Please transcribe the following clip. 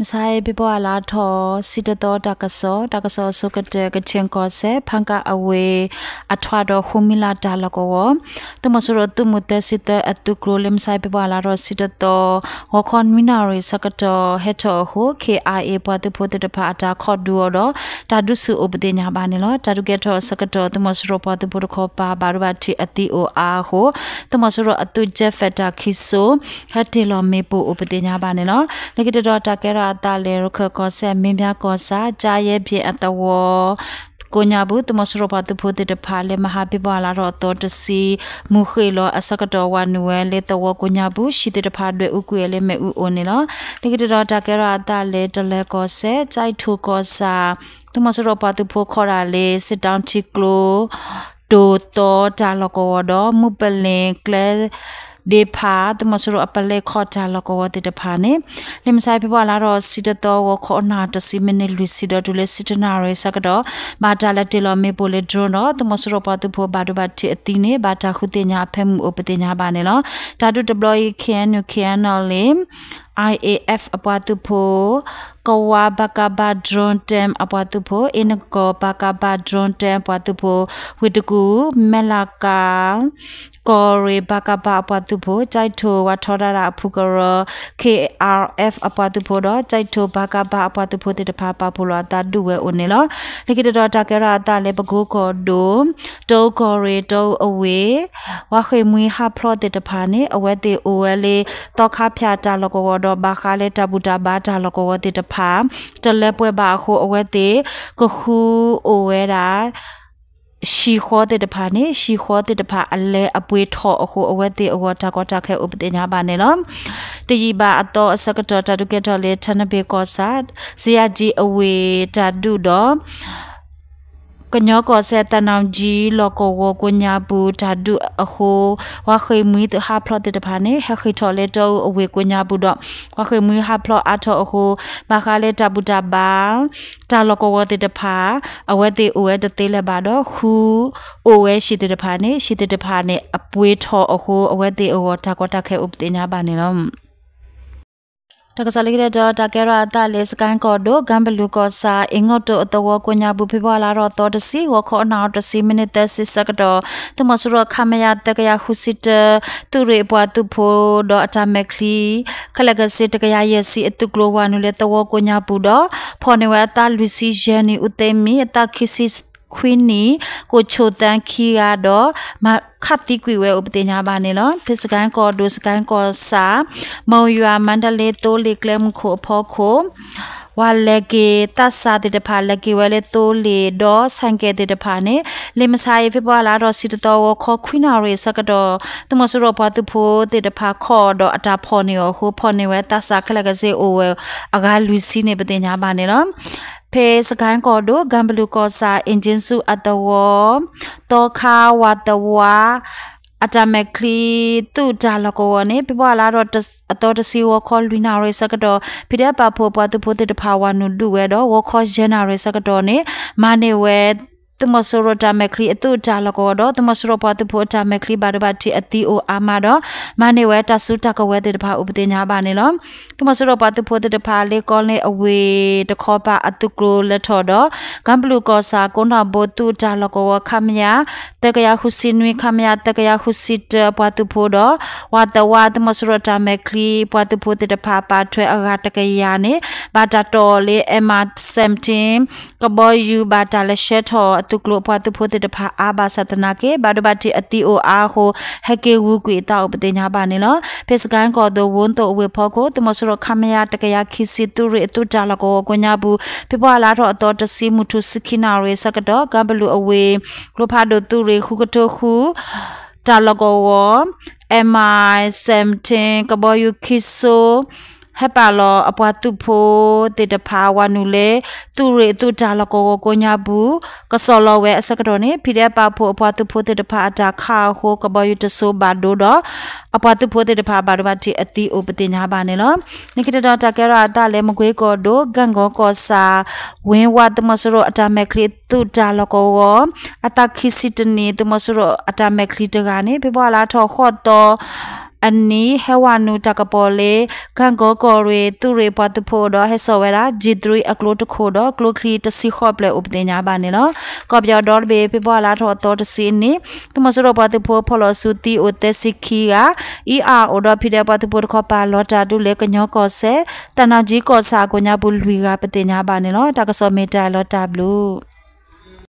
မဆိုင်ပြပွားလာထောစီတတော်တကဆောတကဆောဆုကတဲ့ကချင်းကောဆေဖန်ကအဝေအထွာတော်ခုမီလာတာလကောတမဆရတုမတစီတအတုကလိုလမ်ဆိုင်ပြပွားလာတော်စီတတော်ဝခွန်မီနာရိစကတော်ဟက်တော်ဟို KIA ပတ်တဖို့တဖာတာခော့ဒူတော်တာဒုစုဥပဒေညာပါနေလောတာဒုကထောစကတော်တမဆရပတ်တဖို့ခောပါဘာရဘတိအတိအိုအာဟိုတမဆရအတုဂျက်ဖက်တာခိဆိုဟက်တေလောမေပူဥပဒေညာပါနေလောလက်ကတော်တာကဲရရာတာလေရခကောဆက်မင်းပြကောစာဂျာရဲ့ပြအတဝကိုညာဘူးတမစရဘတ်ဖို့တဲ့ဖာလေမဟာပြပါလာတော့တော်တစီမူခေလအစကတော်ဝနွယ်လေတဝကိုညာဘူးရှိတဲ့ဖာတွေဥကွေလေမဲဥအိုနေလားတကယ်တော့တကယ်တော့အတလေတလေကောဆက်ကြိုက်ထူကောစာတမစရဘတ်ဖို့ခေါ်ရလေစစ်တောင်းချီကလိုတိုတော်တာလကောတော့မူပလင်ကလဲเดพาตุมสรุอปเลขอจาลกวติดพาเนี่ยเลมไซพิบวาลารอสิดตอวขอนาตสิเมเนลุสิดตุเลสิตนาเรสกดอมาจาลติลอเมโบเลดรนอตุมสรุปตุพบาดุบาติอติเนี่ยบาตาขุติญาဖဲမှုဥပတိညာပါနေလောဓာတု deploy can you can all IAF အပွားသူဖိုကဝါဘကဘာဒရွန်တမ်အပွားသူဖိုအင်ကောဘကဘာဒရွန်တမ်အပွားသူဖိုဝီတကူမလာကာကောရေဘကဘာအပွားသူဖိုကြိုက်ထိုဝါထောဒရာအဖူကရ KRF အပွားသူဖိုတော့ကြိုက်ထိုဘကဘာအပွားသူဖိုတေတဖာပါဖိုလာတာဒူဝဲအိုနေလောလိကိတတော်တာကရာတာလေပကိုကောဒိုတောကောရေတောအဝေဝါခေမွေဟာဖလောတေတဖာနေအဝဲတေအိုဝဲလေတောခါဖြာတာလောကောတော့လောဘာခါလေတဘူတာဘာတာလကောတိတဖာတလဲပွဲဘာခိုအဝဲတိကခုအိုဝဲတာရှီခေါ်တဲ့တဖာနဲ့ရှီခေါ်တဲ့တဖာအလဲအပွေထော့အခုအဝဲတဲ့အော်တာကောတာခဲဥပဒေညာပါနေလောတကြီးပါအတော်အစကတော်တာတုကတော်လေထနဘေကောဆတ်ဇီယာဂျီအဝေတာတုတော်ကညောကောဆက်တနောင်ကြီးလောကောကိုညာဘူးဓာတုအဟိုဝါခွေမွေးတဟာဖလော့တဲ့တဖာနဲ့ဟခိထော်လက်တော့အဝေကွညာဘူးတော့ဝါခွေမွေးဟာဖလော့အထော်အဟိုမခါလက်တဘူတာဘာတာလကဝတ်တဲ့တဖာအဝဲတဲ့အိုဝဲတသေးလက်ပါတော့ခူအိုဝဲရှိတဲ့တဖာနဲ့ရှိတဲ့တဖာနဲ့အပွေးထော်အဟိုအဝဲတဲ့အိုဝတာကတာခဲဥပတင်ညာပါနေတော့တကစားလေးတဲ့တာကဲရာတာလေးစကန်ကော့ဒိုဂမ်ဘလူကော့ဆာအင်ငတ်တိုအတော်ကိုညာဘူးဖေဘွာလာတော့တော်တစီဝခေါ်နာတစီမိနစ်သက်စစ်စကတော့တမဆူရခမရတကရခုစစ်တသူရေဘွာသူဖိုဒေါ်အတာမက်ခလီခလကစစ်တကရရဲ့စီအတုကလိုဝါနုလေတော်ကိုညာဘူးတော့ဖော်နေဝတာလူစီဂျန်နီဦးသိမီအတာခိစစ်ခွင်းနီကိုချိုတန်ခီရတော့မခတ်တိကွေဝဲဥပဒေညာပါနေလောဖစ်စကန်ကောဒုစကန်ကောစာ မောင်ရွာမန္တလေးတိုးလီကလမ်ခိုဖောခိုဝါလက်ကေတတ်စာတေတဖာလက်ကေဝဲလေတိုးလေဒေါ်ဆန်ကေတေတဖာနေလေမစာရဖြစ်ပွားလာတော့စီတတော်ဝခေါ်ခွိနာရေစကတော်တမဆူရောဘသူဖိုတေတဖာခေါ်တော့အတာဖော်နေဟိုဖော်နေဝဲတတ်စာခလကစေအိုဝဲအကားလူစီနေပတင်ညာပါနေလောဖေစကန်ကောဒိုဂမ်ဘလူကောစာအင်ဂျင်စုအတဝတောခါဝတဝါအတမက်ကလီတူတာလကောနေပြပွားလာတော့အတော်တစီဝခေါ်လူနာရစကတော့ဖိဒပဖို့ပွားသူဖို့တဲ့တဘာဝနုဒူဝဲတော့ဝခေါ်ဂျန်နာရစကတော့နေမနေဝဲတမဆရတာမက်ခလီအတူတာလကောတော့တမဆရပတ်ဖို့တာမက်ခလီဘာဘာတီအတီအိုအာမာတော့မနေဝဲတဆူတကဝဲတဲ့တဖာဥပဒေညာပါနေလောတမဆရပတ်ဖို့တဲ့တဖာလေကောနေအဝေးတခောပါအတုကရလက်ထော်တော့ဂမ်ဘလူကောစာကွန်တာဘိုတူတာလကောခမညာတကရခုစင်ဝီခမညာတကရခုစစ်ပတ်ဖို့တော့ဝါတဝါတမဆရတာမက်ခလီပတ်ဖို့တဲ့တဖာပါထွဲအကတကရနေဘာတာတော်လေအမတ်17ကဘောယူဘာတလရှက်ထောအတုကလပွားသူဖို့တဲ့တဖာအာဘာသတနာကေဘာဒဘတိအတီအိုအာဟိုဟကေဝူကွေတောက်ပတိညာပါနေလောဖေစကန်ကောတော့ဝန်တော့ဝေဖောကိုတမဆရခမရတကရခိစီတူရီအတုတလကောကွညာဘူးဖေပွာလာတော့အတော်တစီမှုထုစခိနာရေစကတော့ဂမ်ဘလူအဝေဂလိုဖာဒိုတူရီခုကတိုခုတလကောဝ MI 17ကဘောယူခိဆိုဟက်ပါလောအပွားသူဖိုးတေတဖာဝနုလေသူရေသူတာလကိုကိုကိုညာဘူးကစောလောဝဲအစကတော့နေဖိတဲ့ပါဖို့အပွားသူဖိုးတေတဖာအတာခါဟိုကဘယူတဆိုဘာဒိုတော့အပွားသူဖိုးတေတဖာဘာဒဘတိအတီအိုပတိညာပါနေလောနိကတတာတကဲရအတာလဲမကွေးကောတို့ဂန်ကောကောစာဝင်းဝတမဆရအတာမက်ခလီသူတာလကိုကိုအတာခိစီတနီတမဆရအတာမက်ခလီတကနေပြပွားလာထော့ခော့တော့อันนี้เฮวานูจักปอเลกังโกกอเรตุเรปอตุโพดอเฮสเวราจิตรีอกโลตโคดอกลคลีตสิขอบเลอุปเดญาบาเนเนาะกอบยอดอเบเปบอลาทอตอตสินี่ตมสรปอตุโพพลอสุติโอเตสิคีกาอีอาโอดอพิเดปอตุโพขอปาลอตาดุเลกญอกอเซตนาจีกอสากุญญาบุลุยกาปเตญาบาเนเนาะตากสอเมตาลอตาบลู